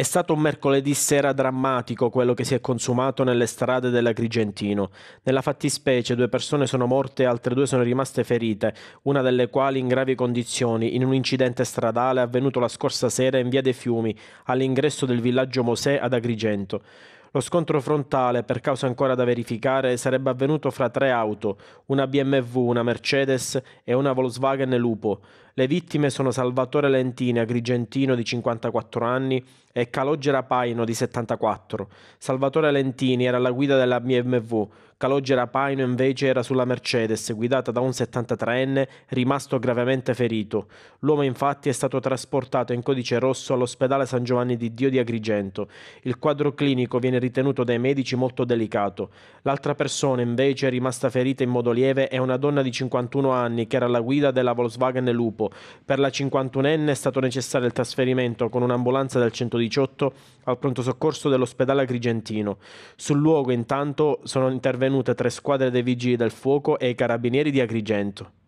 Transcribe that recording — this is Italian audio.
È stato un mercoledì sera drammatico quello che si è consumato nelle strade dell'Agrigentino. Nella fattispecie due persone sono morte e altre due sono rimaste ferite, una delle quali in gravi condizioni, in un incidente stradale avvenuto la scorsa sera in via dei Fiumi, all'ingresso del villaggio Mosè ad Agrigento. Lo scontro frontale, per causa ancora da verificare, sarebbe avvenuto fra tre auto, una BMW, una Mercedes e una Volkswagen Lupo. Le vittime sono Salvatore Lentini, agrigentino di 54 anni, e Calogera Paino di 74. Salvatore Lentini era alla guida della BMW, Calogera Paino invece era sulla Mercedes guidata da un 73enne rimasto gravemente ferito. L'uomo infatti è stato trasportato in codice rosso all'ospedale San Giovanni di Dio di Agrigento. Il quadro clinico viene ritenuto dai medici molto delicato. L'altra persona invece rimasta ferita in modo lieve è una donna di 51 anni che era alla guida della Volkswagen Lupo. Per la 51enne è stato necessario il trasferimento con un'ambulanza del 110 118 al pronto soccorso dell'ospedale agrigentino. Sul luogo intanto sono intervenute tre squadre dei vigili del fuoco e i carabinieri di Agrigento.